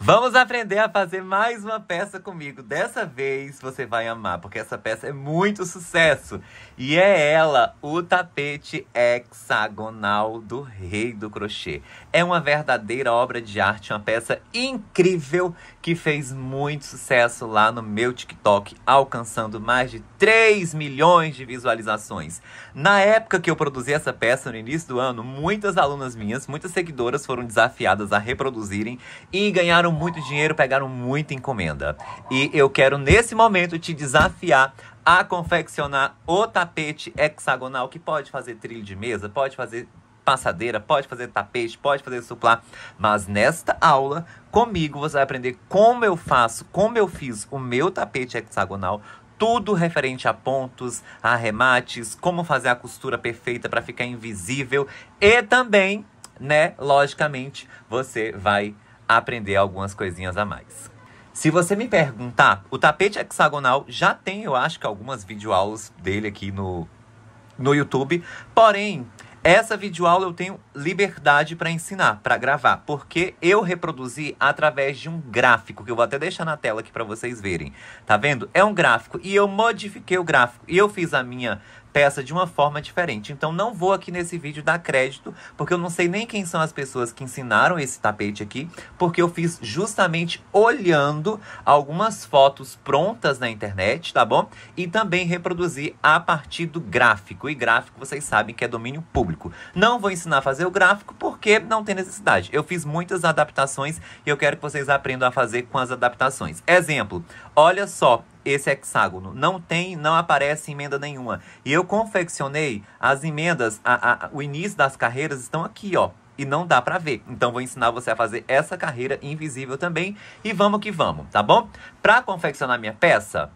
Vamos aprender a fazer mais uma peça comigo. Dessa vez você vai amar, porque essa peça é muito sucesso. E é ela, o tapete hexagonal do Rei do Crochê. É uma verdadeira obra de arte, uma peça incrível que fez muito sucesso lá no meu TikTok, alcançando mais de 3 milhões de visualizações. Na época que eu produzi essa peça, no início do ano, muitas alunas minhas, muitas seguidoras foram desafiadas a reproduzirem e ganharam muito dinheiro, pegaram muita encomenda. E eu quero, nesse momento, te desafiar a confeccionar o tapete hexagonal, que pode fazer trilho de mesa, pode fazer passadeira, pode fazer tapete, pode fazer suplá. Mas nesta aula, comigo, você vai aprender como eu faço, como eu fiz o meu tapete hexagonal, tudo referente a pontos, arremates, como fazer a costura perfeita para ficar invisível e também, né, logicamente, você vai aprender algumas coisinhas a mais. Se você me perguntar, o tapete hexagonal já tem, eu acho que algumas videoaulas dele aqui no no YouTube. Porém, essa videoaula eu tenho liberdade para ensinar, para gravar, porque eu reproduzi através de um gráfico que eu vou até deixar na tela aqui para vocês verem. Tá vendo? É um gráfico e eu modifiquei o gráfico e eu fiz a minha peça de uma forma diferente. Então não vou aqui nesse vídeo dar crédito, porque eu não sei nem quem são as pessoas que ensinaram esse tapete aqui, porque eu fiz justamente olhando algumas fotos prontas na internet, tá bom? E também reproduzi a partir do gráfico. E gráfico vocês sabem que é domínio público. Não vou ensinar a fazer o gráfico porque não tem necessidade. Eu fiz muitas adaptações e eu quero que vocês aprendam a fazer com as adaptações. Exemplo, olha só esse hexágono. Não tem, não aparece emenda nenhuma. E eu confeccionei as emendas, a, a, o início das carreiras estão aqui, ó e não dá para ver. Então vou ensinar você a fazer essa carreira invisível também e vamos que vamos, tá bom? Para confeccionar minha peça,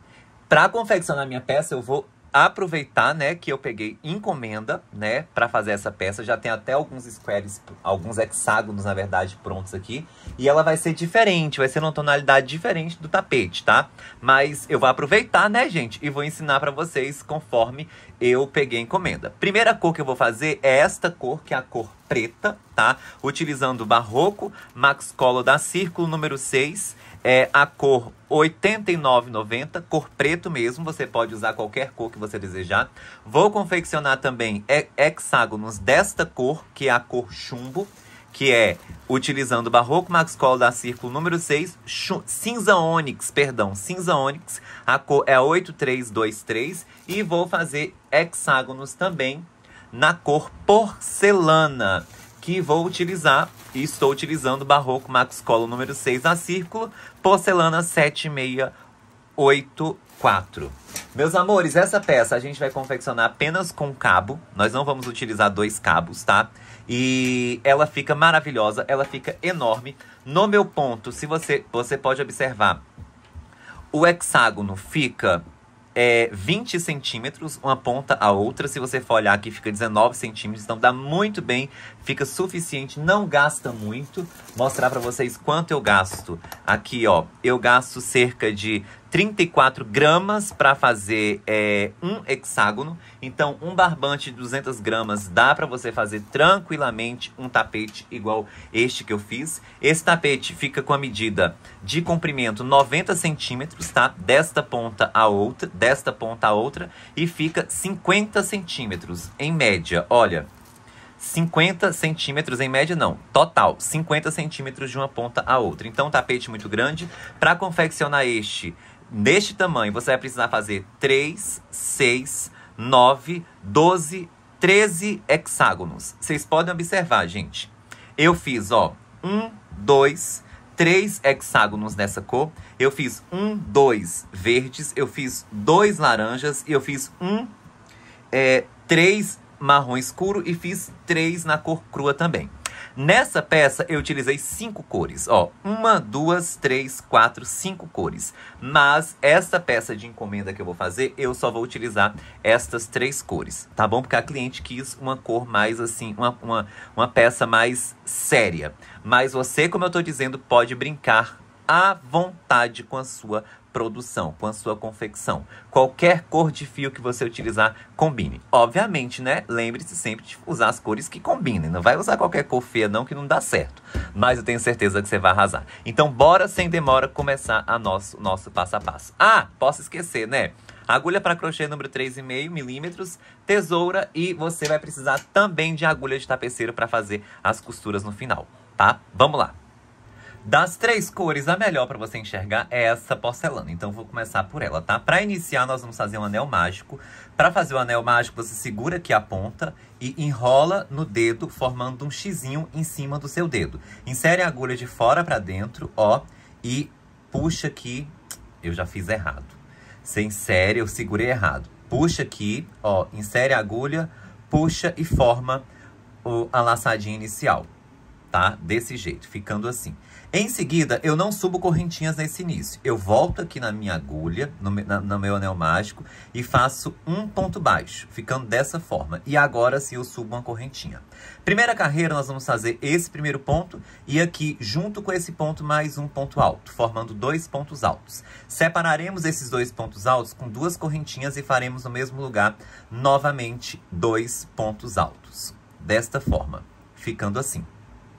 para confeccionar minha peça eu vou aproveitar, né, que eu peguei encomenda, né, para fazer essa peça. Já tem até alguns squares, alguns hexágonos, na verdade, prontos aqui. E ela vai ser diferente, vai ser numa tonalidade diferente do tapete, tá? Mas eu vou aproveitar, né, gente, e vou ensinar para vocês conforme eu peguei encomenda. Primeira cor que eu vou fazer é esta cor, que é a cor preta, tá? Utilizando o Barroco Max Color da Círculo número 6 é a cor 89,90, cor preto mesmo, você pode usar qualquer cor que você desejar. Vou confeccionar também é, hexágonos desta cor, que é a cor chumbo, que é utilizando o Barroco Max Call da Círculo número 6, cinza ônix, perdão, cinza ônix, a cor é 8323 e vou fazer hexágonos também na cor porcelana que vou utilizar e estou utilizando Barroco Max Colo número 6 na círculo, porcelana 7684. Meus amores, essa peça a gente vai confeccionar apenas com cabo. Nós não vamos utilizar dois cabos, tá? E ela fica maravilhosa, ela fica enorme. No meu ponto, se você, você pode observar, o hexágono fica é, 20 centímetros, uma ponta a outra. Se você for olhar aqui, fica 19 centímetros. Então, dá muito bem Fica suficiente, não gasta muito. Mostrar para vocês quanto eu gasto. Aqui, ó, eu gasto cerca de 34 gramas para fazer é, um hexágono. Então, um barbante de 200 gramas dá para você fazer tranquilamente um tapete igual este que eu fiz. Esse tapete fica com a medida de comprimento 90 centímetros, tá? Desta ponta a outra, desta ponta a outra. E fica 50 centímetros, em média. Olha, 50 centímetros em média, não, total, 50 centímetros de uma ponta a outra. Então, tapete muito grande. Para confeccionar este neste tamanho, você vai precisar fazer 3, 6, 9, 12, 13 hexágonos. Vocês podem observar, gente. Eu fiz, ó, 1, 2, 3 hexágonos nessa cor. Eu fiz 1, 2 verdes, eu fiz 2 laranjas e eu fiz 1, um, é, 3 marrom escuro e fiz três na cor crua também. Nessa peça eu utilizei cinco cores, ó, uma, duas, três, quatro, cinco cores. Mas essa peça de encomenda que eu vou fazer, eu só vou utilizar estas três cores, tá bom? Porque a cliente quis uma cor mais assim, uma, uma, uma peça mais séria. Mas você, como eu tô dizendo, pode brincar à vontade com a sua produção, com a sua confecção. Qualquer cor de fio que você utilizar, combine. Obviamente, né? Lembre-se sempre de usar as cores que combinem. Não vai usar qualquer cor feia não, que não dá certo. Mas eu tenho certeza que você vai arrasar. Então, bora sem demora começar a nosso, nosso passo a passo. Ah, posso esquecer, né? Agulha para crochê número 3,5 milímetros, tesoura e você vai precisar também de agulha de tapeceiro para fazer as costuras no final, tá? Vamos lá! Das três cores, a melhor para você enxergar é essa porcelana. Então, vou começar por ela, tá? Para iniciar, nós vamos fazer um anel mágico. Para fazer o anel mágico, você segura aqui a ponta e enrola no dedo, formando um xizinho em cima do seu dedo. Insere a agulha de fora para dentro, ó, e puxa aqui. Eu já fiz errado. Você insere, eu segurei errado. Puxa aqui, ó, insere a agulha, puxa e forma o, a laçadinha inicial, tá? Desse jeito, ficando assim. Em seguida, eu não subo correntinhas nesse início. Eu volto aqui na minha agulha, no, na, no, meu anel mágico, e faço um ponto baixo, ficando dessa forma. E agora sim eu subo uma correntinha. Primeira carreira, nós vamos fazer esse primeiro ponto, e aqui, junto com esse ponto, mais um ponto alto, formando dois pontos altos. Separaremos esses dois pontos altos com duas correntinhas e faremos no mesmo lugar, novamente, dois pontos altos. Desta forma, ficando assim.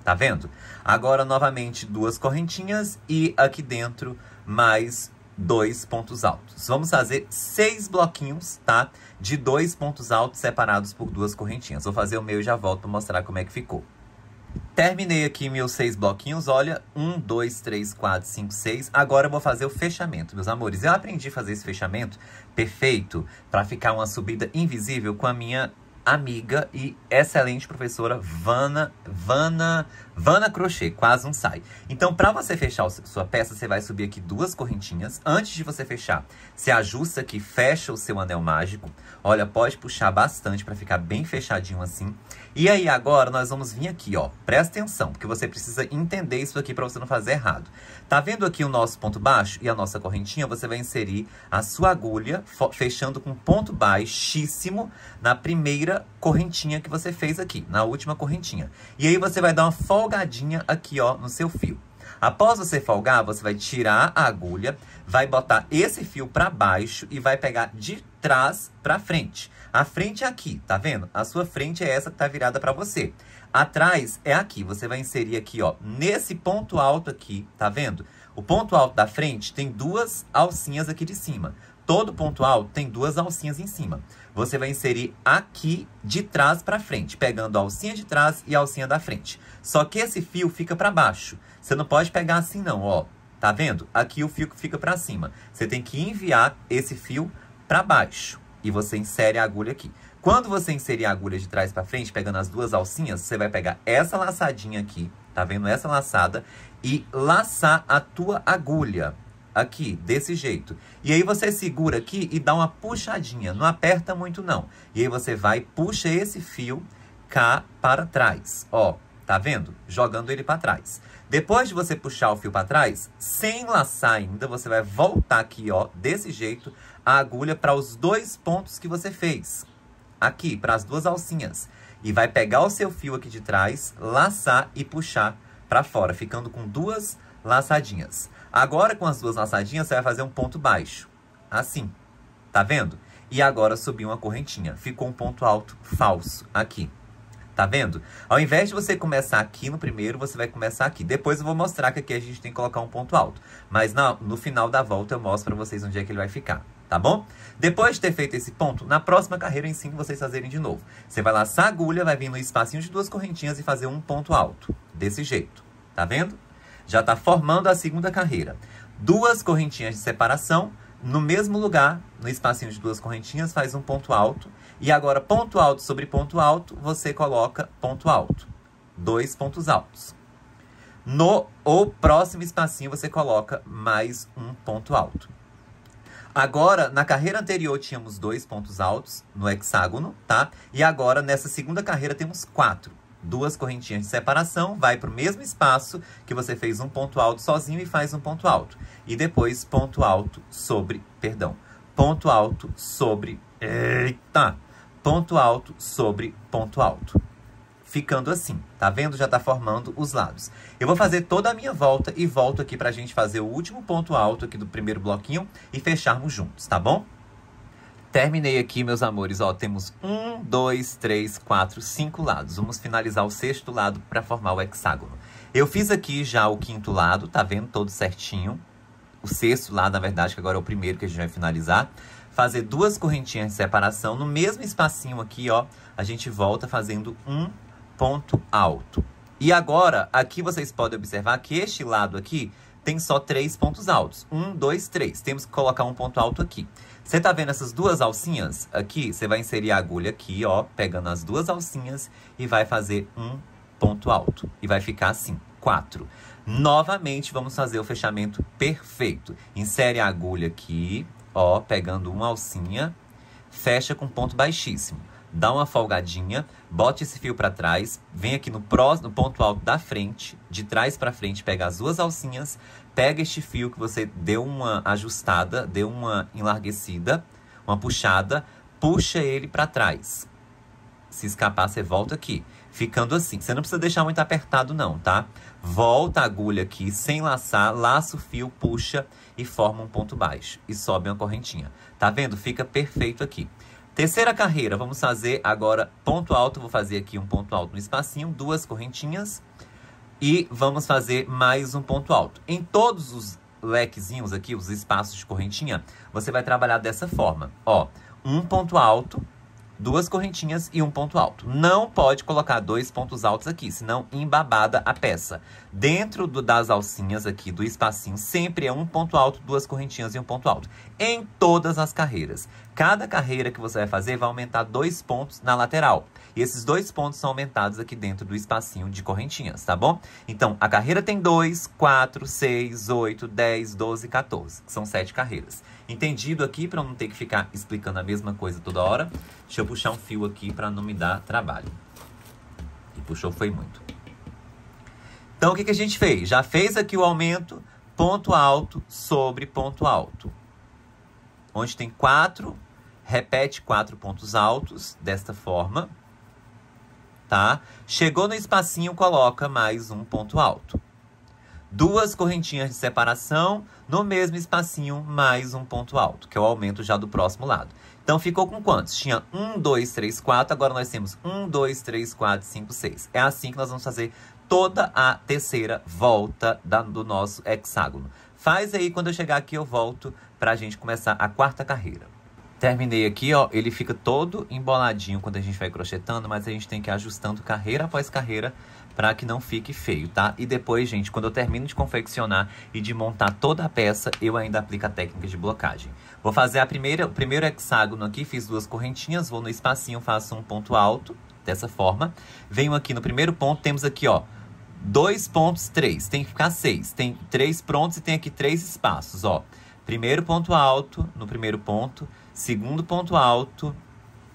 Tá vendo? Agora, novamente, duas correntinhas e aqui dentro mais dois pontos altos. Vamos fazer seis bloquinhos, tá? De dois pontos altos separados por duas correntinhas. Vou fazer o meu e já volto para mostrar como é que ficou. Terminei aqui meus seis bloquinhos, olha, um, dois, três, quatro, cinco, seis. Agora eu vou fazer o fechamento, meus amores. Eu aprendi a fazer esse fechamento perfeito para ficar uma subida invisível com a minha amiga e excelente professora Vana Vana Vana Crochê, quase um sai. Então, para você fechar sua peça, você vai subir aqui duas correntinhas. Antes de você fechar, você ajusta aqui, fecha o seu anel mágico. Olha, pode puxar bastante para ficar bem fechadinho assim. E aí agora nós vamos vir aqui, ó. Presta atenção, porque você precisa entender isso aqui para você não fazer errado. Tá vendo aqui o nosso ponto baixo e a nossa correntinha? Você vai inserir a sua agulha, fechando com ponto baixíssimo na primeira correntinha que você fez aqui, na última correntinha. E aí você vai dar uma folgadinha aqui, ó, no seu fio. Após você folgar, você vai tirar a agulha, vai botar esse fio para baixo e vai pegar de trás para frente. A frente é aqui, tá vendo? A sua frente é essa que tá virada para você. Atrás é aqui, você vai inserir aqui, ó, nesse ponto alto aqui, tá vendo? O ponto alto da frente tem duas alcinhas aqui de cima. Todo ponto alto tem duas alcinhas em cima. Você vai inserir aqui de trás para frente, pegando a alcinha de trás e a alcinha da frente. Só que esse fio fica para baixo. Você não pode pegar assim não, ó. Tá vendo? Aqui o fio fica para cima. Você tem que enviar esse fio para baixo e você insere a agulha aqui. Quando você inserir a agulha de trás para frente, pegando as duas alcinhas, você vai pegar essa laçadinha aqui, tá vendo? Essa laçada e laçar a tua agulha aqui, desse jeito. E aí você segura aqui e dá uma puxadinha, não aperta muito não. E aí você vai puxa esse fio cá para trás, ó, tá vendo? Jogando ele para trás. Depois de você puxar o fio para trás, sem laçar ainda, você vai voltar aqui, ó, desse jeito, a agulha para os dois pontos que você fez. Aqui, para as duas alcinhas. E vai pegar o seu fio aqui de trás, laçar e puxar para fora, ficando com duas laçadinhas. Agora, com as duas laçadinhas, você vai fazer um ponto baixo. Assim, tá vendo? E agora subiu uma correntinha. Ficou um ponto alto falso aqui. Tá vendo? Ao invés de você começar aqui no primeiro, você vai começar aqui. Depois eu vou mostrar que aqui a gente tem que colocar um ponto alto. Mas no final da volta eu mostro pra vocês onde é que ele vai ficar tá bom? Depois de ter feito esse ponto, na próxima carreira eu ensino vocês a fazerem de novo. Você vai laçar a agulha, vai vir no espacinho de duas correntinhas e fazer um ponto alto. Desse jeito, tá vendo? Já está formando a segunda carreira. Duas correntinhas de separação, no mesmo lugar, no espacinho de duas correntinhas, faz um ponto alto. E agora, ponto alto sobre ponto alto, você coloca ponto alto. Dois pontos altos. No ou próximo espacinho, você coloca mais um ponto alto. Agora, na carreira anterior tínhamos dois pontos altos no hexágono, tá? E agora, nessa segunda carreira, temos quatro. Duas correntinhas de separação, vai para o mesmo espaço que você fez um ponto alto sozinho e faz um ponto alto. E depois, ponto alto sobre, perdão, ponto alto sobre, eita, ponto alto sobre ponto alto ficando assim. Tá vendo? Já tá formando os lados. Eu vou fazer toda a minha volta e volto aqui pra gente fazer o último ponto alto aqui do primeiro bloquinho e fecharmos juntos, tá bom? Terminei aqui, meus amores. Ó, temos um, dois, três, quatro, cinco lados. Vamos finalizar o sexto lado para formar o hexágono. Eu fiz aqui já o quinto lado, tá vendo? Todo certinho. O sexto lado, na verdade, que agora é o primeiro que a gente vai finalizar fazer duas correntinhas de separação. No mesmo espacinho aqui, ó, a gente volta fazendo um, ponto alto. E agora, aqui vocês podem observar que este lado aqui tem só três pontos altos. Um, dois, três. Temos que colocar um ponto alto aqui. Você tá vendo essas duas alcinhas aqui? Você vai inserir a agulha aqui, ó, pegando as duas alcinhas e vai fazer um ponto alto. E vai ficar assim, quatro. Novamente, vamos fazer o fechamento perfeito. Insere a agulha aqui, ó, pegando uma alcinha, fecha com ponto baixíssimo dá uma folgadinha, bote esse fio para trás, vem aqui no, pró, no ponto alto da frente, de trás para frente, pega as duas alcinhas, pega este fio que você deu uma ajustada, deu uma enlarguecida, uma puxada, puxa ele para trás. Se escapar, você volta aqui. Ficando assim. Você não precisa deixar muito apertado não, tá? Volta a agulha aqui, sem laçar, laça o fio, puxa e forma um ponto baixo. E sobe uma correntinha. Tá vendo? Fica perfeito aqui. Terceira carreira, vamos fazer agora ponto alto. Vou fazer aqui um ponto alto no espacinho, duas correntinhas. E vamos fazer mais um ponto alto. Em todos os lequezinhos aqui, os espaços de correntinha, você vai trabalhar dessa forma. Ó, um ponto alto, duas correntinhas e um ponto alto. Não pode colocar dois pontos altos aqui, senão embabada a peça. Dentro do, das alcinhas aqui, do espacinho, sempre é um ponto alto, duas correntinhas e um ponto alto. Em todas as carreiras. Cada carreira que você vai fazer vai aumentar dois pontos na lateral. E esses dois pontos são aumentados aqui dentro do espacinho de correntinhas, tá bom? Então, a carreira tem 2, 4, 6, 8, 10, 12, 14, são sete carreiras entendido aqui para não ter que ficar explicando a mesma coisa toda hora. Deixa eu puxar um fio aqui para não me dar trabalho. E puxou foi muito. Então o que, que a gente fez? Já fez aqui o aumento ponto alto sobre ponto alto. Onde tem quatro, repete quatro pontos altos desta forma, tá? Chegou no espacinho, coloca mais um ponto alto duas correntinhas de separação, no mesmo espacinho mais um ponto alto, que é o aumento já do próximo lado. Então ficou com quantos? Tinha 1, 2, 3, 4, agora nós temos 1, 2, 3, 4, 5, 6. É assim que nós vamos fazer toda a terceira volta da, do nosso hexágono. Faz aí, quando eu chegar aqui eu volto para a gente começar a quarta carreira. Terminei aqui, ó, ele fica todo emboladinho quando a gente vai crochetando, mas a gente tem que ir ajustando carreira após carreira para que não fique feio, tá? E depois, gente, quando eu termino de confeccionar e de montar toda a peça, eu ainda aplico a técnica de blocagem. Vou fazer a primeira, o primeiro hexágono aqui, fiz duas correntinhas, vou no espacinho, faço um ponto alto, dessa forma. Venho aqui no primeiro ponto, temos aqui, ó, dois pontos, três. Tem que ficar seis. Tem três prontos e tem aqui três espaços, ó. Primeiro ponto alto no primeiro ponto, segundo ponto alto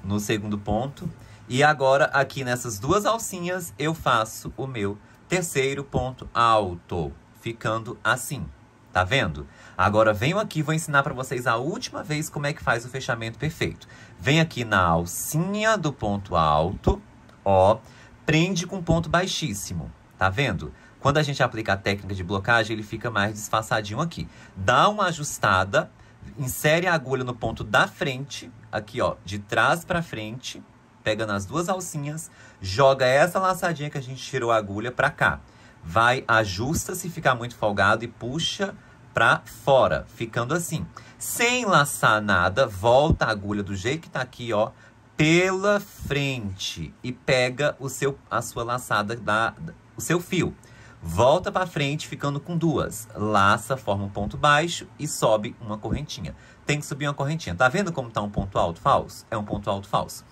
no segundo ponto e agora, aqui nessas duas alcinhas, eu faço o meu terceiro ponto alto, ficando assim. Tá vendo? Agora venho aqui, vou ensinar para vocês a última vez como é que faz o fechamento perfeito. Vem aqui na alcinha do ponto alto, ó, prende com ponto baixíssimo, tá vendo? Quando a gente aplica a técnica de blocagem, ele fica mais disfarçadinho aqui. Dá uma ajustada, insere a agulha no ponto da frente, aqui ó, de trás para frente, pega nas duas alcinhas, joga essa laçadinha que a gente tirou a agulha pra cá. Vai, ajusta se ficar muito folgado e puxa pra fora, ficando assim. Sem laçar nada, volta a agulha do jeito que tá aqui, ó, pela frente e pega o seu, a sua laçada, da, o seu fio. Volta para frente, ficando com duas. Laça, forma um ponto baixo e sobe uma correntinha. Tem que subir uma correntinha. Tá vendo como tá um ponto alto falso? É um ponto alto falso.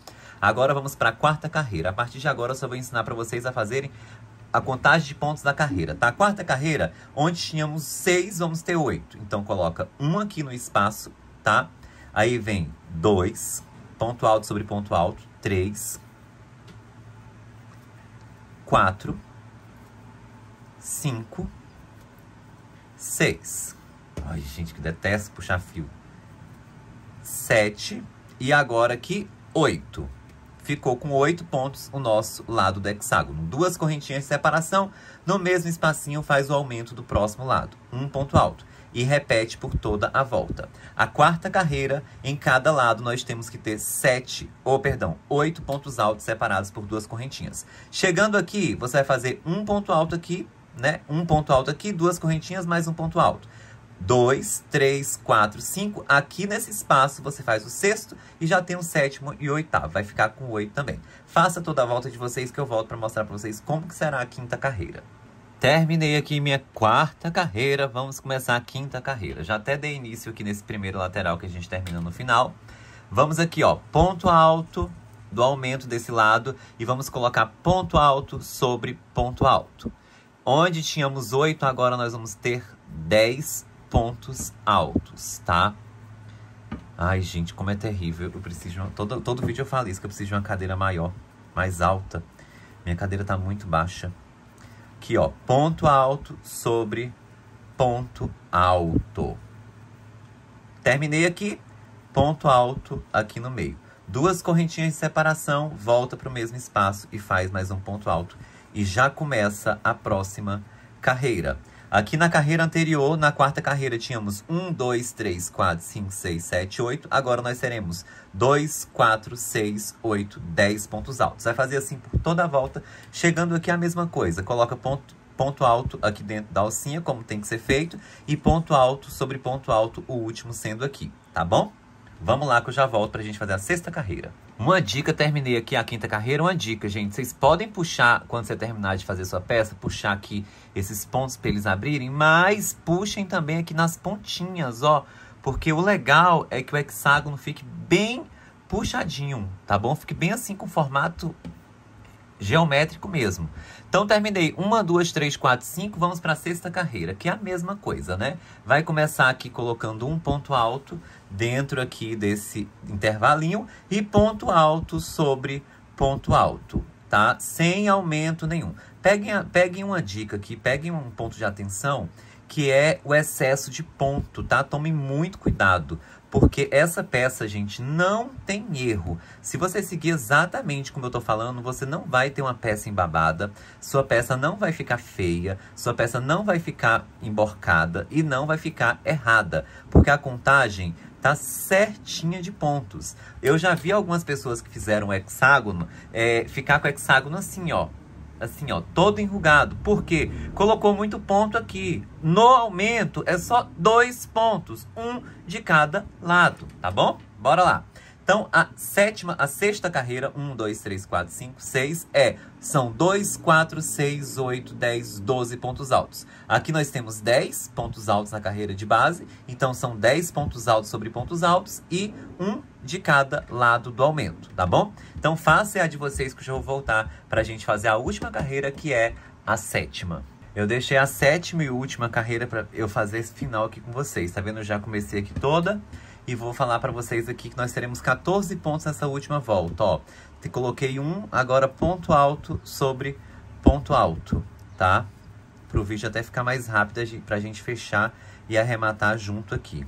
Agora vamos para a quarta carreira. A partir de agora eu só vou ensinar para vocês a fazerem a contagem de pontos da carreira, tá? quarta carreira, onde tínhamos seis, vamos ter oito. Então, coloca um aqui no espaço, tá? Aí vem dois, ponto alto sobre ponto alto, três, quatro, cinco, seis. Ai, gente, que detesto puxar fio. Sete, e agora aqui, oito ficou com oito pontos o nosso lado do hexágono. Duas correntinhas de separação, no mesmo espacinho faz o aumento do próximo lado, um ponto alto, e repete por toda a volta. A quarta carreira, em cada lado nós temos que ter sete, ou perdão, oito pontos altos separados por duas correntinhas. Chegando aqui, você vai fazer um ponto alto aqui, né? Um ponto alto aqui, duas correntinhas, mais um ponto alto. 2, 3, 4, 5. Aqui nesse espaço você faz o sexto e já tem o sétimo e o oitavo. Vai ficar com oito também. Faça toda a volta de vocês que eu volto para mostrar para vocês como que será a quinta carreira. Terminei aqui minha quarta carreira, vamos começar a quinta carreira. Já até dei início aqui nesse primeiro lateral que a gente termina no final. Vamos aqui, ó, ponto alto do aumento desse lado e vamos colocar ponto alto sobre ponto alto. Onde tínhamos oito agora nós vamos ter 10 pontos altos, tá? Ai, gente, como é terrível. Eu preciso uma, todo, todo vídeo eu falo isso, que eu preciso de uma cadeira maior, mais alta. Minha cadeira tá muito baixa. Aqui, ó, ponto alto sobre ponto alto. Terminei aqui, ponto alto aqui no meio. Duas correntinhas de separação, volta para o mesmo espaço e faz mais um ponto alto. E já começa a próxima carreira. Aqui na carreira anterior, na quarta carreira, tínhamos 1, 2, 3, 4, 5, 6, 7, 8. Agora nós teremos 2, 4, 6, 8, 10 pontos altos. Vai fazer assim por toda a volta, chegando aqui a mesma coisa. Coloca ponto, ponto alto aqui dentro da alcinha, como tem que ser feito, e ponto alto sobre ponto alto, o último sendo aqui, tá bom? Vamos lá que eu já volto para a gente fazer a sexta carreira. Uma dica, terminei aqui a quinta carreira. Uma dica, gente. Vocês podem puxar, quando você terminar de fazer sua peça, puxar aqui esses pontos para eles abrirem, mas puxem também aqui nas pontinhas, ó. Porque o legal é que o hexágono fique bem puxadinho, tá bom? Fique bem assim com o formato geométrico mesmo. Então, terminei uma, duas, três, quatro, cinco, vamos para a sexta carreira, que é a mesma coisa, né? Vai começar aqui colocando um ponto alto dentro aqui desse intervalinho e ponto alto sobre ponto alto, tá? Sem aumento nenhum. Peguem, a, peguem uma dica aqui, peguem um ponto de atenção, que é o excesso de ponto, tá? Tomem muito cuidado, porque essa peça, gente, não tem erro. Se você seguir exatamente como eu tô falando, você não vai ter uma peça embabada, sua peça não vai ficar feia, sua peça não vai ficar emborcada e não vai ficar errada, porque a contagem tá certinha de pontos. Eu já vi algumas pessoas que fizeram hexágono é, ficar com hexágono assim, ó, assim, ó, todo enrugado. porque Colocou muito ponto aqui. No aumento é só dois pontos, um de cada lado, tá bom? Bora lá. Então, a sétima, a sexta carreira, 1, 2, 3, 4, 5, 6, é, são 2, 4, 6, 8, 10, 12 pontos altos. Aqui nós temos 10 pontos altos na carreira de base, então são 10 pontos altos sobre pontos altos e um de cada lado do aumento, tá bom? Então, faça a de vocês que eu já vou voltar para a gente fazer a última carreira, que é a sétima. Eu deixei a sétima e última carreira para eu fazer esse final aqui com vocês. Tá vendo? Eu já comecei aqui toda. E vou falar para vocês aqui que nós teremos 14 pontos nessa última volta, ó. Te coloquei um, agora ponto alto sobre ponto alto, tá? Pro vídeo até ficar mais rápido pra gente fechar e arrematar junto aqui.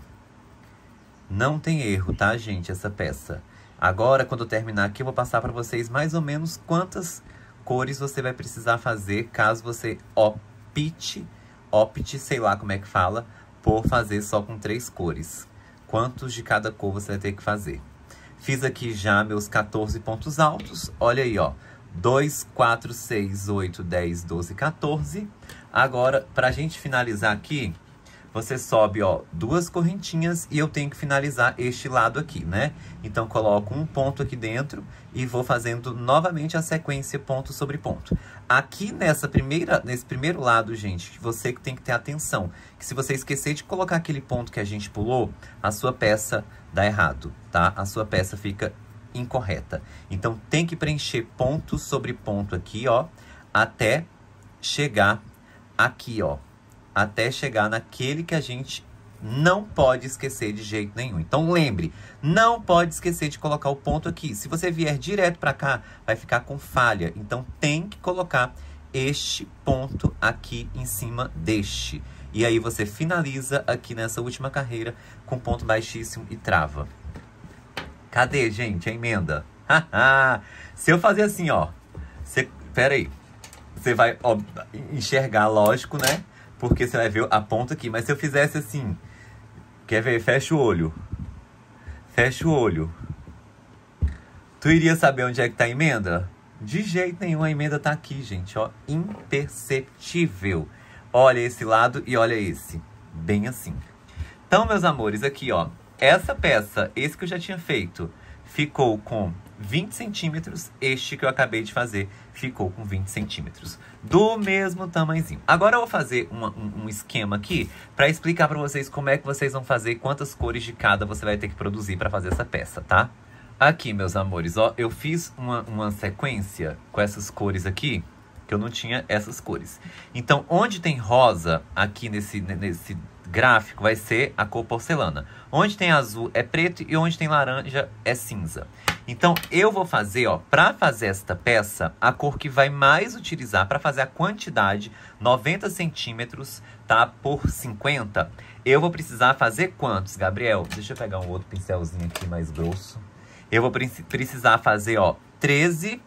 Não tem erro, tá, gente, essa peça. Agora, quando eu terminar aqui, eu vou passar para vocês mais ou menos quantas cores você vai precisar fazer caso você opte, opte, sei lá como é que fala, por fazer só com três cores quantos de cada cor você vai ter que fazer. Fiz aqui já meus 14 pontos altos. Olha aí, ó. 2, 4, 6, 8, 10, 12, 14. Agora, pra gente finalizar aqui, você sobe, ó, duas correntinhas e eu tenho que finalizar este lado aqui, né? Então, coloco um ponto aqui dentro e vou fazendo novamente a sequência ponto sobre ponto. Aqui nessa primeira, nesse primeiro lado, gente, você que tem que ter atenção, que se você esquecer de colocar aquele ponto que a gente pulou, a sua peça dá errado, tá? A sua peça fica incorreta. Então, tem que preencher ponto sobre ponto aqui, ó, até chegar aqui, ó, até chegar naquele que a gente não pode esquecer de jeito nenhum. Então lembre, não pode esquecer de colocar o ponto aqui. Se você vier direto para cá, vai ficar com falha. Então tem que colocar este ponto aqui em cima deste. E aí você finaliza aqui nessa última carreira com ponto baixíssimo e trava. Cadê, gente, a emenda? Se eu fazer assim, ó, você, pera aí, você vai ó, enxergar, lógico, né? Porque você vai ver a ponta aqui. Mas se eu fizesse assim, quer ver? Fecha o olho. Fecha o olho. Tu iria saber onde é que tá a emenda? De jeito nenhum, a emenda tá aqui, gente, ó. Imperceptível. Olha esse lado e olha esse. Bem assim. Então, meus amores, aqui, ó. Essa peça, esse que eu já tinha feito, ficou com 20 centímetros. Este que eu acabei de fazer ficou com 20 centímetros do mesmo tamanhozinho. Agora eu vou fazer uma, um, um, esquema aqui para explicar para vocês como é que vocês vão fazer, quantas cores de cada você vai ter que produzir para fazer essa peça, tá? Aqui, meus amores, ó, eu fiz uma, uma sequência com essas cores aqui, que eu não tinha essas cores. Então, onde tem rosa aqui nesse, nesse gráfico vai ser a cor porcelana. Onde tem azul é preto e onde tem laranja é cinza. Então, eu vou fazer, ó, para fazer esta peça, a cor que vai mais utilizar para fazer a quantidade, 90 centímetros, tá? Por 50. Eu vou precisar fazer quantos, Gabriel? Deixa eu pegar um outro pincelzinho aqui mais grosso. Eu vou precisar fazer, ó, 13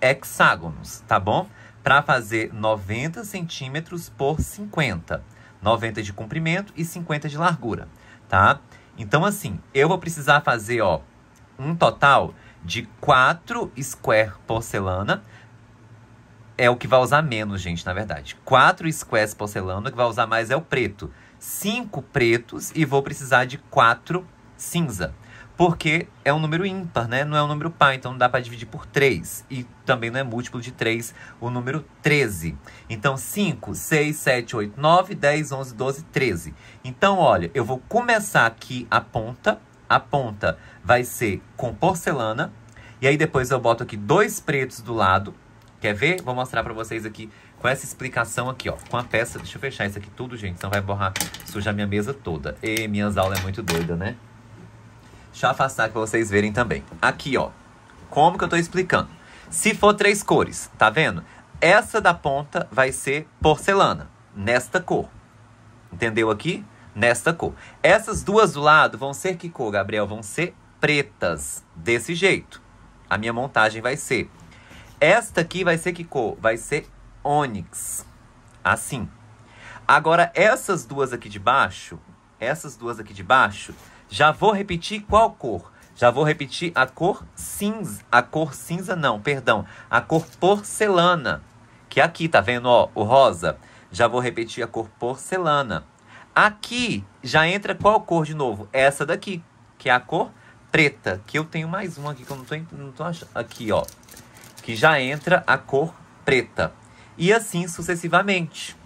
hexágonos, tá bom? Para fazer 90 centímetros por 50. 90 de comprimento e 50 de largura, tá? Então, assim, eu vou precisar fazer, ó, um total de quatro square porcelana. É o que vai usar menos, gente, na verdade. Quatro squares porcelana, o que vai usar mais é o preto. Cinco pretos e vou precisar de quatro cinza porque é um número ímpar, né? Não é um número par, então não dá para dividir por 3. E também não é múltiplo de 3, o número 13. Então, 5, 6, 7, 8, 9, 10, 11, 12, 13. Então, olha, eu vou começar aqui a ponta. A ponta vai ser com porcelana. E aí, depois eu boto aqui dois pretos do lado. Quer ver? Vou mostrar para vocês aqui com essa explicação aqui, ó. Com a peça... Deixa eu fechar isso aqui tudo, gente, senão vai borrar, sujar minha mesa toda. E minhas aulas é muito doida, né? Deixa eu afastar para vocês verem também. Aqui, ó. Como que eu tô explicando? Se for três cores, tá vendo? Essa da ponta vai ser porcelana, nesta cor. Entendeu aqui? Nesta cor. Essas duas do lado vão ser que cor, Gabriel? Vão ser pretas, desse jeito. A minha montagem vai ser. Esta aqui vai ser que cor? Vai ser ônix, assim. Agora, essas duas aqui de baixo, essas duas aqui de baixo já vou repetir qual cor? Já vou repetir a cor cinza. A cor cinza não, perdão. A cor porcelana. Que é aqui, tá vendo, ó, o rosa? Já vou repetir a cor porcelana. Aqui já entra qual cor de novo? Essa daqui, que é a cor preta. Que eu tenho mais uma aqui que eu não tô, não tô achando. Aqui, ó. Que já entra a cor preta. E assim sucessivamente.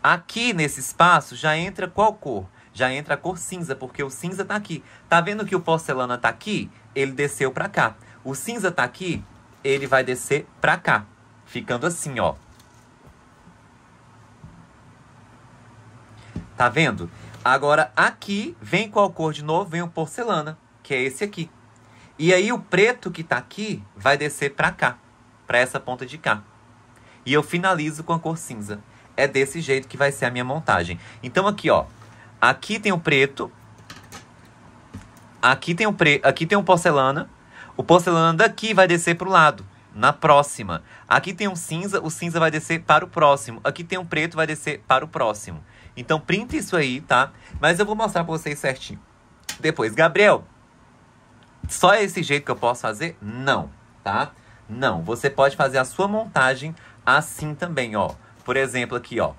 Aqui nesse espaço já entra qual cor? já entra a cor cinza, porque o cinza tá aqui. Tá vendo que o porcelana tá aqui? Ele desceu para cá. O cinza tá aqui, ele vai descer para cá, ficando assim, ó. Tá vendo? Agora aqui vem qual cor de novo? Vem o porcelana, que é esse aqui. E aí o preto que tá aqui vai descer para cá, para essa ponta de cá. E eu finalizo com a cor cinza. É desse jeito que vai ser a minha montagem. Então aqui, ó, Aqui tem o preto. Aqui tem o pre... aqui tem o porcelana. O porcelana daqui vai descer para o lado, na próxima. Aqui tem um cinza, o cinza vai descer para o próximo. Aqui tem um preto, vai descer para o próximo. Então, print isso aí, tá? Mas eu vou mostrar para vocês certinho. Depois, Gabriel, só é esse jeito que eu posso fazer? Não, tá? Não, você pode fazer a sua montagem assim também, ó. Por exemplo, aqui, ó.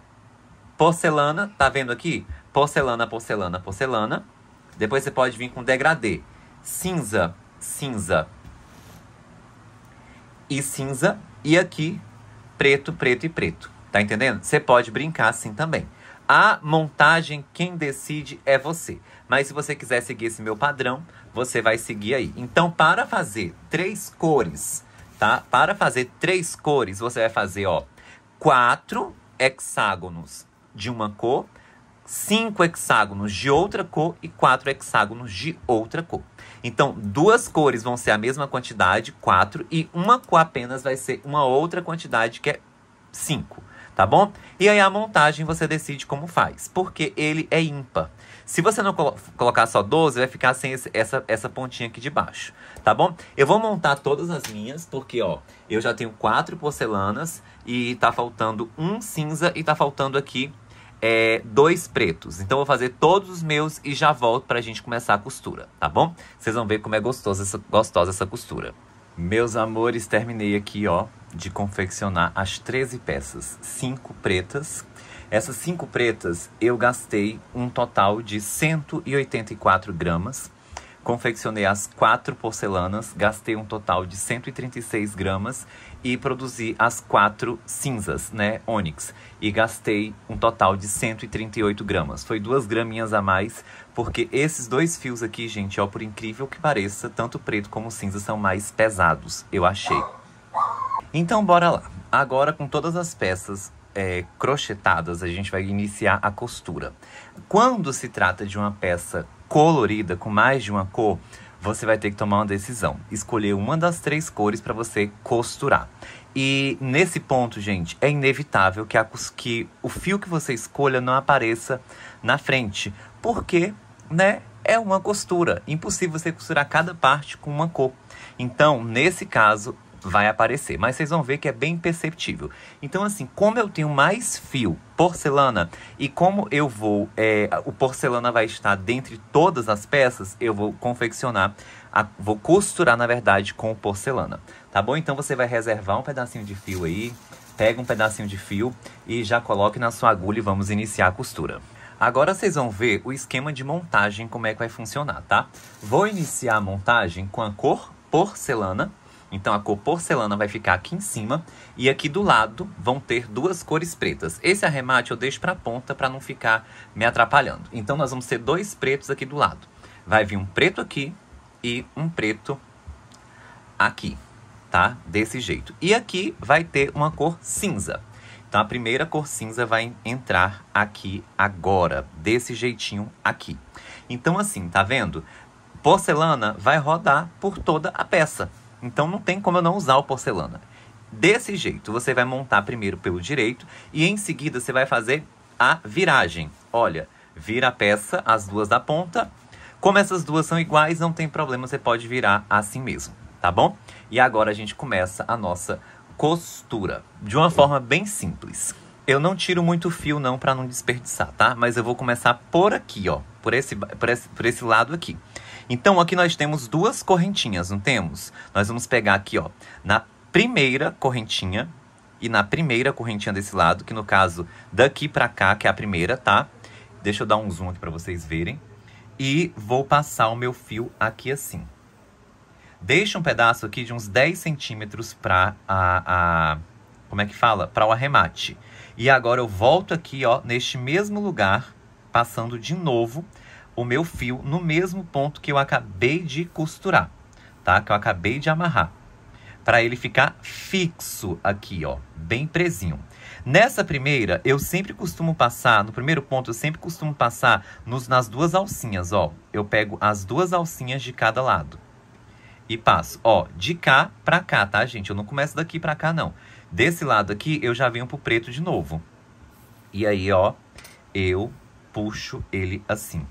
Porcelana, tá vendo aqui? porcelana, porcelana, porcelana. Depois você pode vir com degradê. Cinza, cinza e cinza. E aqui, preto, preto e preto. Tá entendendo? Você pode brincar assim também. A montagem, quem decide é você. Mas se você quiser seguir esse meu padrão, você vai seguir aí. Então, para fazer três cores, tá? Para fazer três cores, você vai fazer, ó, quatro hexágonos de uma cor cinco hexágonos de outra cor e quatro hexágonos de outra cor. Então, duas cores vão ser a mesma quantidade, quatro, e uma cor apenas vai ser uma outra quantidade, que é cinco, tá bom? E aí a montagem você decide como faz, porque ele é ímpar. Se você não colo colocar só 12, vai ficar sem esse, essa, essa pontinha aqui de baixo, tá bom? Eu vou montar todas as minhas, porque, ó, eu já tenho quatro porcelanas e tá faltando um cinza e tá faltando aqui é, dois pretos. Então, vou fazer todos os meus e já volto pra gente começar a costura, tá bom? Vocês vão ver como é gostosa essa, gostosa essa costura. Meus amores, terminei aqui, ó, de confeccionar as 13 peças. Cinco pretas. Essas cinco pretas, eu gastei um total de 184 gramas. Confeccionei as quatro porcelanas, gastei um total de 136 gramas e produzi as quatro cinzas, né, Onyx. E gastei um total de 138 gramas. Foi duas graminhas a mais, porque esses dois fios aqui, gente, ó, por incrível que pareça, tanto preto como cinza são mais pesados, eu achei. Então, bora lá. Agora, com todas as peças é, crochetadas, a gente vai iniciar a costura. Quando se trata de uma peça colorida, com mais de uma cor, você vai ter que tomar uma decisão, escolher uma das três cores para você costurar. E nesse ponto, gente, é inevitável que, a, que o fio que você escolha não apareça na frente, porque, né, é uma costura. Impossível você costurar cada parte com uma cor. Então, nesse caso, vai aparecer. Mas vocês vão ver que é bem perceptível. Então, assim, como eu tenho mais fio porcelana e como eu vou... É, o porcelana vai estar dentre todas as peças, eu vou confeccionar, a, vou costurar, na verdade, com porcelana. Tá bom? Então, você vai reservar um pedacinho de fio aí, pega um pedacinho de fio e já coloque na sua agulha e vamos iniciar a costura. Agora vocês vão ver o esquema de montagem, como é que vai funcionar, tá? Vou iniciar a montagem com a cor porcelana, então a cor porcelana vai ficar aqui em cima e aqui do lado vão ter duas cores pretas. Esse arremate eu deixo para a ponta para não ficar me atrapalhando. Então nós vamos ter dois pretos aqui do lado. Vai vir um preto aqui e um preto aqui, tá? Desse jeito. E aqui vai ter uma cor cinza. Então a primeira cor cinza vai entrar aqui agora, desse jeitinho aqui. Então assim, tá vendo? Porcelana vai rodar por toda a peça. Então não tem como eu não usar o porcelana. Desse jeito, você vai montar primeiro pelo direito e em seguida você vai fazer a viragem. Olha, vira a peça, as duas da ponta. Como essas duas são iguais, não tem problema, você pode virar assim mesmo, tá bom? E agora a gente começa a nossa costura, de uma forma bem simples. Eu não tiro muito fio não para não desperdiçar, tá? Mas eu vou começar por aqui, ó, por esse, por esse, por esse lado aqui. Então, aqui nós temos duas correntinhas, não temos? Nós vamos pegar aqui, ó, na primeira correntinha e na primeira correntinha desse lado, que no caso daqui para cá, que é a primeira, tá? Deixa eu dar um zoom aqui para vocês verem. E vou passar o meu fio aqui assim. Deixa um pedaço aqui de uns 10 centímetros para a, a... Como é que fala? Para o arremate. E agora eu volto aqui, ó, neste mesmo lugar, passando de novo o meu fio no mesmo ponto que eu acabei de costurar, tá? Que eu acabei de amarrar. Para ele ficar fixo aqui, ó, bem presinho. Nessa primeira, eu sempre costumo passar, no primeiro ponto, eu sempre costumo passar nos, nas duas alcinhas, ó. Eu pego as duas alcinhas de cada lado e passo, ó, de cá pra cá, tá, gente? Eu não começo daqui pra cá, não. Desse lado aqui, eu já venho pro preto de novo. E aí, ó, eu puxo ele assim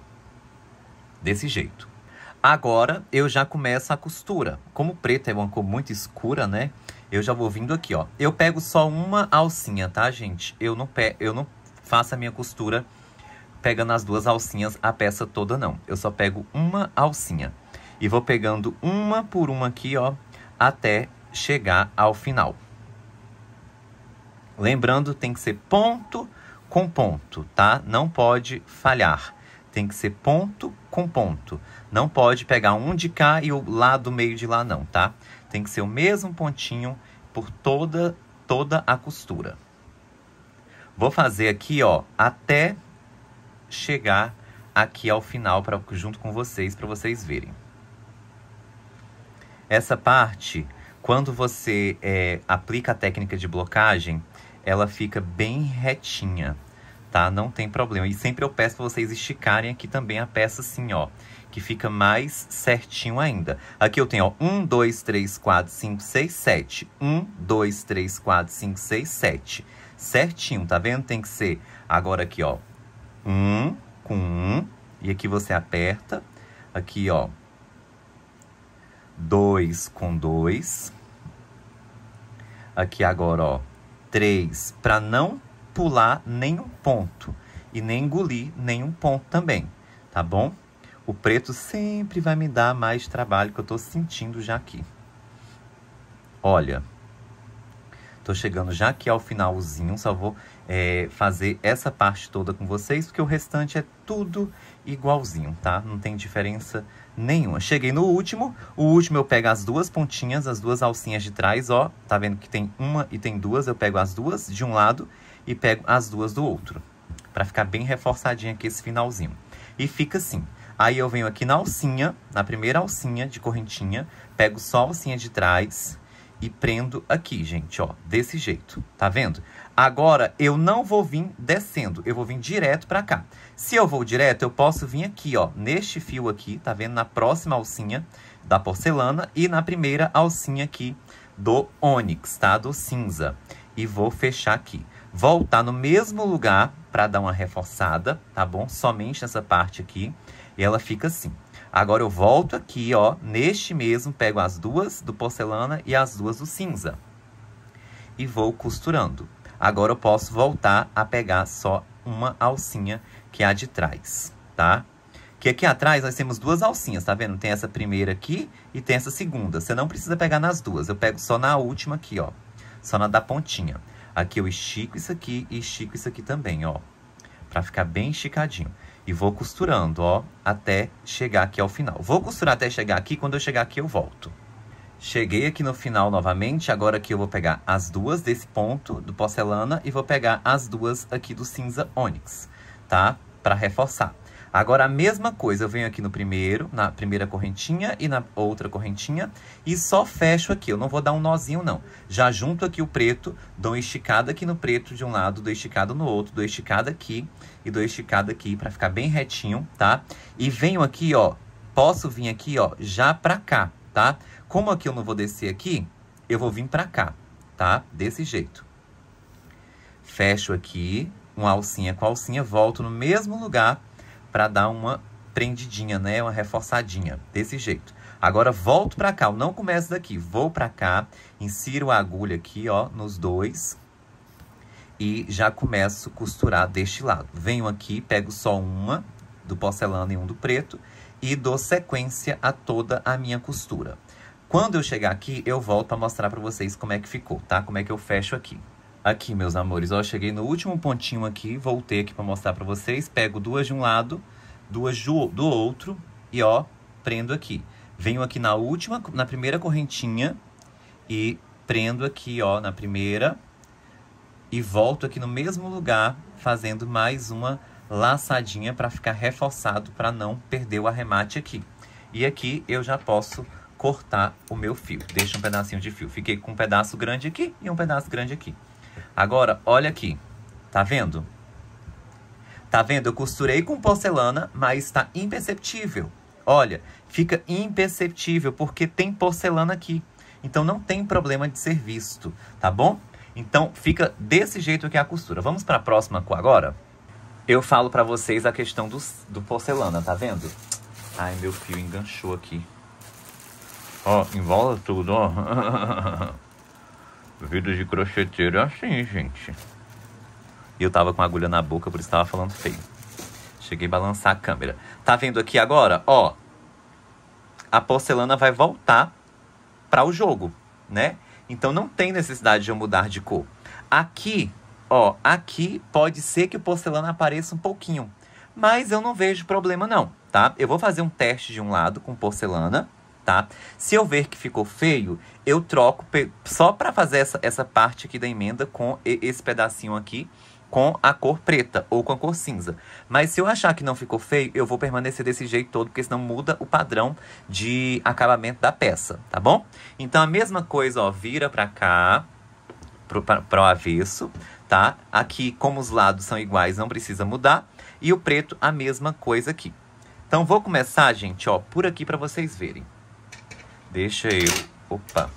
desse jeito. Agora eu já começo a costura. Como o preto é uma cor muito escura, né? Eu já vou vindo aqui, ó. Eu pego só uma alcinha, tá, gente? Eu não, pe eu não faço a minha costura pegando as duas alcinhas a peça toda, não. Eu só pego uma alcinha. E vou pegando uma por uma aqui, ó, até chegar ao final. Lembrando, tem que ser ponto com ponto, tá? Não pode falhar. Tem que ser ponto com ponto. Não pode pegar um de cá e o lado do meio de lá, não, tá? Tem que ser o mesmo pontinho por toda, toda a costura. Vou fazer aqui, ó, até chegar aqui ao final pra, junto com vocês, para vocês verem. Essa parte, quando você é, aplica a técnica de blocagem, ela fica bem retinha tá? Não tem problema. E sempre eu peço pra vocês esticarem aqui também a peça assim, ó. Que fica mais certinho ainda. Aqui eu tenho, ó, 1, 2, 3, 4, 5, 6, 7. 1, 2, 3, 4, 5, 6, 7. Certinho, tá vendo? Tem que ser agora aqui, ó. 1 com 1. E aqui você aperta. Aqui, ó. 2 com 2. Aqui agora, ó. 3, Pra não pular nenhum ponto e nem engolir nenhum ponto também, tá bom? O preto sempre vai me dar mais trabalho que eu tô sentindo já aqui. Olha, tô chegando já aqui ao finalzinho, só vou é, fazer essa parte toda com vocês, porque o restante é tudo igualzinho, tá? Não tem diferença nenhuma. Cheguei no último, o último eu pego as duas pontinhas, as duas alcinhas de trás, ó. Tá vendo que tem uma e tem duas, eu pego as duas de um lado e pego as duas do outro. Pra ficar bem reforçadinho aqui esse finalzinho. E fica assim. Aí eu venho aqui na alcinha, na primeira alcinha de correntinha, pego só a alcinha de trás e prendo aqui, gente, ó, desse jeito, tá vendo? Agora, eu não vou vir descendo, eu vou vir direto pra cá. Se eu vou direto, eu posso vir aqui, ó, neste fio aqui, tá vendo? Na próxima alcinha da porcelana e na primeira alcinha aqui do ônix, tá? Do cinza. E vou fechar aqui voltar no mesmo lugar para dar uma reforçada, tá bom? Somente nessa parte aqui. E ela fica assim. Agora eu volto aqui, ó, neste mesmo, pego as duas do porcelana e as duas do cinza. E vou costurando. Agora eu posso voltar a pegar só uma alcinha que é a de trás, tá? Que aqui atrás nós temos duas alcinhas, tá vendo? Tem essa primeira aqui e tem essa segunda. Você não precisa pegar nas duas, eu pego só na última aqui, ó. Só na da pontinha. Aqui eu estico isso aqui e estico isso aqui também, ó. Pra ficar bem esticadinho. E vou costurando, ó, até chegar aqui ao final. Vou costurar até chegar aqui, quando eu chegar aqui eu volto. Cheguei aqui no final novamente, agora aqui eu vou pegar as duas desse ponto do porcelana e vou pegar as duas aqui do cinza ônix, tá? Pra reforçar. Agora, a mesma coisa, eu venho aqui no primeiro, na primeira correntinha e na outra correntinha, e só fecho aqui, eu não vou dar um nozinho, não. Já junto aqui o preto, dou esticada aqui no preto de um lado, dou esticada no outro, dou esticada aqui e dou esticada aqui para ficar bem retinho, tá? E venho aqui, ó, posso vir aqui, ó, já pra cá, tá? Como aqui eu não vou descer aqui, eu vou vir pra cá, tá? Desse jeito. Fecho aqui, uma alcinha com a alcinha, volto no mesmo lugar para dar uma prendidinha, né? Uma reforçadinha, desse jeito. Agora volto para cá, eu não começo daqui, vou para cá, insiro a agulha aqui, ó, nos dois e já começo a costurar deste lado. Venho aqui, pego só uma do porcelana e um do preto e dou sequência a toda a minha costura. Quando eu chegar aqui, eu volto a mostrar para vocês como é que ficou, tá? Como é que eu fecho aqui. Aqui, meus amores, ó, cheguei no último pontinho aqui, voltei aqui para mostrar para vocês. Pego duas de um lado, duas do outro e ó, prendo aqui. Venho aqui na última, na primeira correntinha e prendo aqui, ó, na primeira e volto aqui no mesmo lugar, fazendo mais uma laçadinha para ficar reforçado para não perder o arremate aqui. E aqui eu já posso cortar o meu fio. Deixa um pedacinho de fio. Fiquei com um pedaço grande aqui e um pedaço grande aqui. Agora, olha aqui. Tá vendo? Tá vendo? Eu costurei com porcelana, mas está imperceptível. Olha, fica imperceptível porque tem porcelana aqui. Então não tem problema de ser visto, tá bom? Então fica desse jeito aqui é a costura. Vamos para a próxima com agora? Eu falo para vocês a questão do, do porcelana, tá vendo? Ai, meu fio enganchou aqui. Ó, envolve tudo, ó. Vida de crocheteiro é assim, gente. E eu tava com agulha na boca, por isso tava falando feio. Cheguei a balançar a câmera. Tá vendo aqui agora? Ó. A porcelana vai voltar para o jogo, né? Então não tem necessidade de eu mudar de cor. Aqui, ó, aqui pode ser que o porcelana apareça um pouquinho, mas eu não vejo problema não, tá? Eu vou fazer um teste de um lado com porcelana tá? Se eu ver que ficou feio, eu troco só para fazer essa, essa parte aqui da emenda com esse pedacinho aqui com a cor preta ou com a cor cinza. Mas se eu achar que não ficou feio, eu vou permanecer desse jeito todo, porque senão muda o padrão de acabamento da peça, tá bom? Então a mesma coisa, ó, vira para cá, pro, pra, pro avesso, tá? Aqui, como os lados são iguais, não precisa mudar. E o preto, a mesma coisa aqui. Então vou começar, gente, ó, por aqui para vocês verem. Deixa eu... Opa!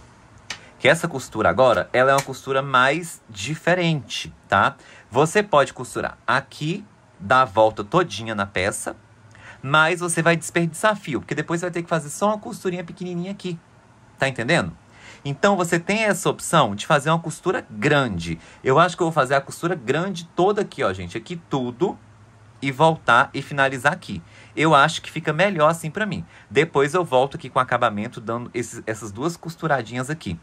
Que essa costura agora, ela é uma costura mais diferente, tá? Você pode costurar aqui, dar a volta todinha na peça, mas você vai desperdiçar fio, porque depois vai ter que fazer só uma costurinha pequenininha aqui. Tá entendendo? Então você tem essa opção de fazer uma costura grande. Eu acho que eu vou fazer a costura grande toda aqui, ó, gente. Aqui tudo e voltar e finalizar aqui. Eu acho que fica melhor assim para mim. Depois eu volto aqui com acabamento, dando esses, essas duas costuradinhas aqui.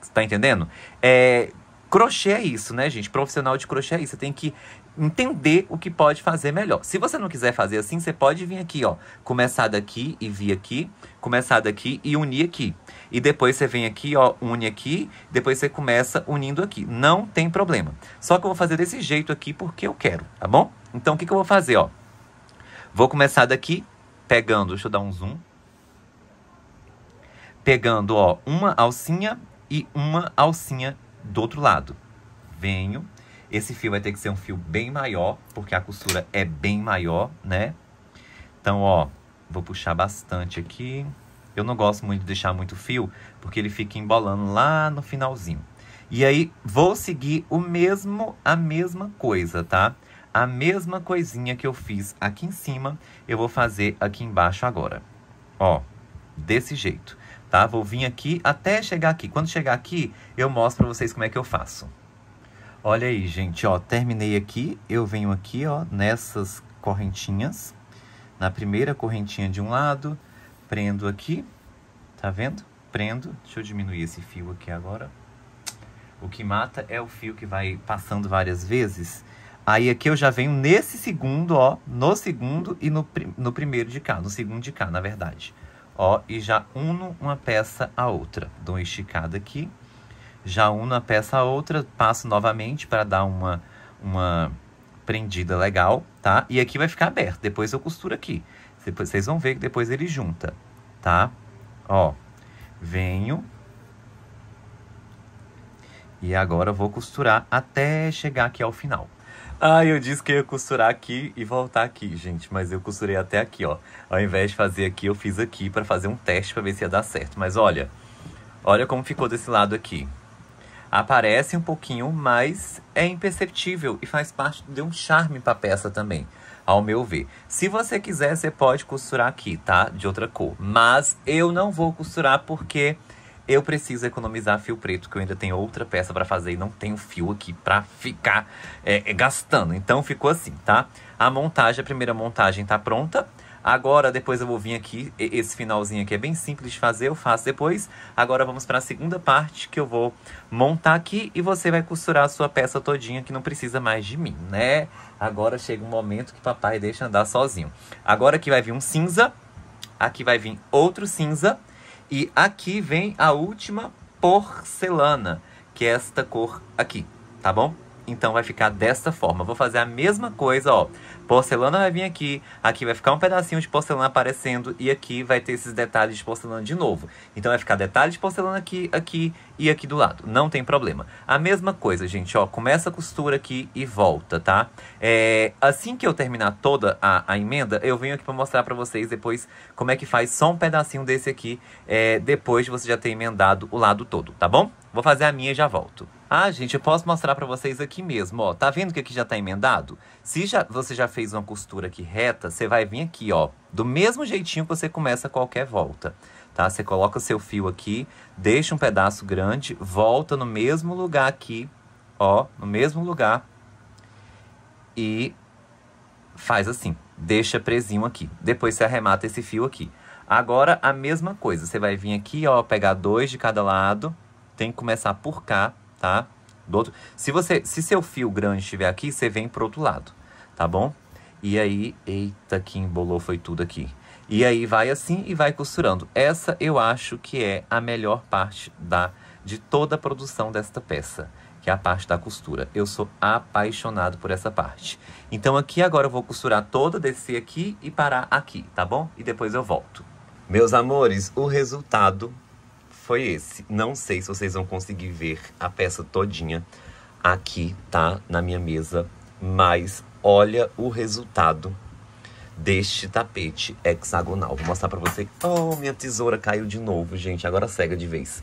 Está entendendo? É, crochê é isso, né, gente? Profissional de crochê é isso. Você tem que entender o que pode fazer melhor. Se você não quiser fazer assim, você pode vir aqui, ó. Começar daqui e vir aqui. Começar daqui e unir aqui. E depois você vem aqui, ó, une aqui. Depois você começa unindo aqui. Não tem problema. Só que eu vou fazer desse jeito aqui porque eu quero, tá bom? Então, o que, que eu vou fazer? Ó? Vou começar daqui, pegando, deixa eu dar um zoom. Pegando ó, uma alcinha e uma alcinha do outro lado. Venho. Esse fio vai ter que ser um fio bem maior, porque a costura é bem maior, né? Então, ó, vou puxar bastante aqui. Eu não gosto muito de deixar muito fio, porque ele fica embolando lá no finalzinho. E aí, vou seguir o mesmo, a mesma coisa, tá? A mesma coisinha que eu fiz aqui em cima, eu vou fazer aqui embaixo agora. Ó, desse jeito, tá? Vou vir aqui até chegar aqui. Quando chegar aqui, eu mostro pra vocês como é que eu faço. Olha aí, gente, ó, terminei aqui. Eu venho aqui, ó, nessas correntinhas. Na primeira correntinha de um lado, prendo aqui, tá vendo? Prendo, deixa eu diminuir esse fio aqui agora. O que mata é o fio que vai passando várias vezes Aí aqui eu já venho nesse segundo, ó, no segundo e no, no primeiro de cá, no segundo de cá, na verdade. Ó, e já uno uma peça a outra. Dou uma esticada aqui, já uno a peça a outra, passo novamente para dar uma, uma prendida legal, tá? E aqui vai ficar aberto, depois eu costuro aqui. Depois, vocês vão ver que depois ele junta, tá? Ó, venho, e agora eu vou costurar até chegar aqui ao final. Ah, eu disse que ia costurar aqui e voltar aqui, gente. Mas eu costurei até aqui, ó. Ao invés de fazer aqui, eu fiz aqui para fazer um teste para ver se ia dar certo. Mas olha, olha como ficou desse lado aqui. Aparece um pouquinho, mas é imperceptível e faz parte de um charme para peça também, ao meu ver. Se você quiser, você pode costurar aqui, tá? De outra cor. Mas eu não vou costurar porque eu preciso economizar fio preto, que eu ainda tenho outra peça para fazer e não tenho fio aqui para ficar é, é, gastando. Então ficou assim, tá? A montagem, a primeira montagem tá pronta. Agora, depois eu vou vir aqui, esse finalzinho aqui é bem simples de fazer, eu faço depois. Agora vamos para a segunda parte que eu vou montar aqui e você vai costurar a sua peça todinha que não precisa mais de mim, né? Agora chega um momento que papai deixa andar sozinho. Agora aqui vai vir um cinza, aqui vai vir outro cinza, e aqui vem a última porcelana, que é esta cor aqui, tá bom? Então vai ficar desta forma. Vou fazer a mesma coisa, ó. Porcelana vai vir aqui, aqui vai ficar um pedacinho de porcelana aparecendo e aqui vai ter esses detalhes de porcelana de novo. Então vai ficar detalhe de porcelana aqui, aqui e aqui do lado. Não tem problema. A mesma coisa, gente, ó. Começa a costura aqui e volta, tá? É, assim que eu terminar toda a, a emenda, eu venho aqui pra mostrar pra vocês depois como é que faz só um pedacinho desse aqui, é, depois de você já ter emendado o lado todo, tá bom? Vou fazer a minha e já volto. Ah, gente, eu posso mostrar para vocês aqui mesmo, ó. Tá vendo que aqui já tá emendado? Se já, você já fez uma costura aqui reta, você vai vir aqui, ó. Do mesmo jeitinho que você começa qualquer volta, tá? Você coloca seu fio aqui, deixa um pedaço grande, volta no mesmo lugar aqui, ó. No mesmo lugar. E faz assim, deixa presinho aqui. Depois você arremata esse fio aqui. Agora, a mesma coisa. Você vai vir aqui, ó, pegar dois de cada lado. Tem que começar por cá tá? Do outro, se você, se seu fio grande estiver aqui, você vem pro outro lado, tá bom? E aí, eita, que embolou foi tudo aqui. E aí vai assim e vai costurando. Essa eu acho que é a melhor parte da de toda a produção desta peça, que é a parte da costura. Eu sou apaixonado por essa parte. Então aqui agora eu vou costurar toda, descer aqui e parar aqui, tá bom? E depois eu volto. Meus amores, o resultado foi esse. Não sei se vocês vão conseguir ver a peça todinha aqui, tá? Na minha mesa. Mas olha o resultado deste tapete hexagonal. Vou mostrar pra você. Oh, minha tesoura caiu de novo, gente. Agora cega de vez.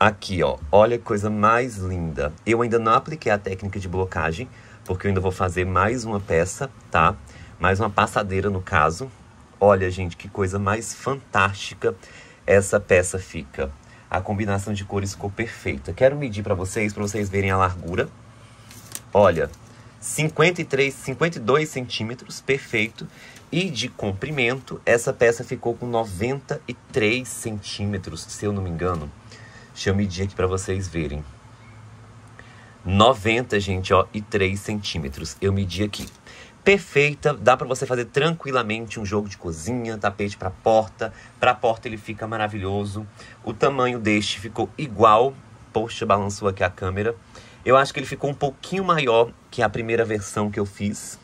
Aqui, ó. Olha que coisa mais linda. Eu ainda não apliquei a técnica de blocagem, porque eu ainda vou fazer mais uma peça, tá? Mais uma passadeira, no caso. Olha, gente, que coisa mais fantástica essa peça fica. A combinação de cores ficou perfeita. Quero medir para vocês, para vocês verem a largura. Olha, 53, 52 centímetros, perfeito. E de comprimento, essa peça ficou com 93 centímetros, se eu não me engano. Deixa eu medir aqui para vocês verem. 90, gente, ó, e 3 centímetros. Eu medi aqui perfeita, dá para você fazer tranquilamente um jogo de cozinha, tapete para porta, para porta ele fica maravilhoso. O tamanho deste ficou igual, poxa, balançou aqui a câmera. Eu acho que ele ficou um pouquinho maior que a primeira versão que eu fiz.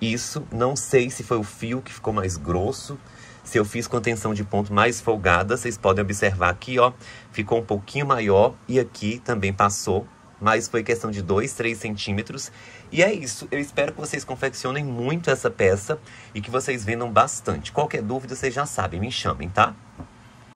Isso, não sei se foi o fio que ficou mais grosso, se eu fiz com a tensão de ponto mais folgada, vocês podem observar aqui, ó, ficou um pouquinho maior e aqui também passou mas foi questão de 2, 3 centímetros. E é isso, eu espero que vocês confeccionem muito essa peça e que vocês vendam bastante. Qualquer dúvida, vocês já sabem, me chamem, tá?